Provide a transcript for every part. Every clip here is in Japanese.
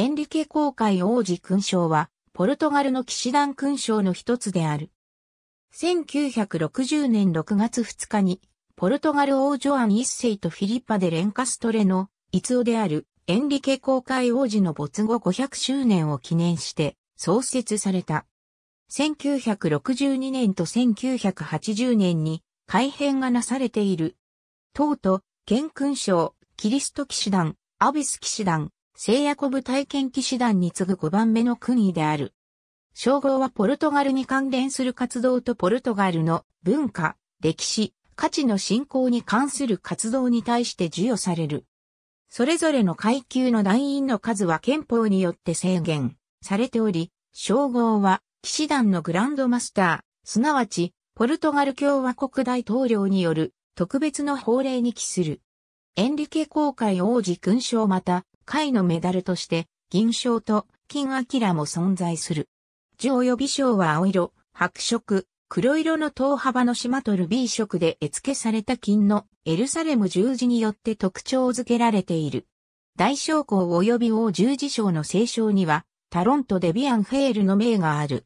エンリケ公会王子勲章は、ポルトガルの騎士団勲章の一つである。1960年6月2日に、ポルトガル王ジョアン一世とフィリッパでレンカストレの、逸ツである、エンリケ公会王子の没後500周年を記念して、創設された。1962年と1980年に、改編がなされている。党と、県勲章、キリスト騎士団、アビス騎士団、聖ヤコブ体験騎士団に次ぐ5番目の国威である。称号はポルトガルに関連する活動とポルトガルの文化、歴史、価値の振興に関する活動に対して授与される。それぞれの階級の団員の数は憲法によって制限されており、称号は騎士団のグランドマスター、すなわちポルトガル共和国大統領による特別の法令に期する。エンリケ公会王子勲章また回のメダルとして、銀賞と金明も存在する。上予備賞は青色、白色、黒色の等幅のシマトル B 色で絵付けされた金のエルサレム十字によって特徴づけられている。大将校及び王十字賞の聖賞には、タロント・デビアン・フェールの名がある。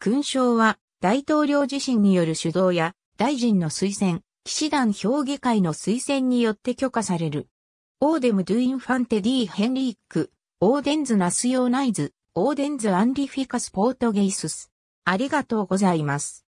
勲章は、大統領自身による主導や、大臣の推薦、騎士団評議会の推薦によって許可される。オーデム・ドゥ・インファンテ・ディ・ヘンリック、オーデンズ・ナスヨーナイズ、オーデンズ・アンリフィカス・ポートゲイスス。ありがとうございます。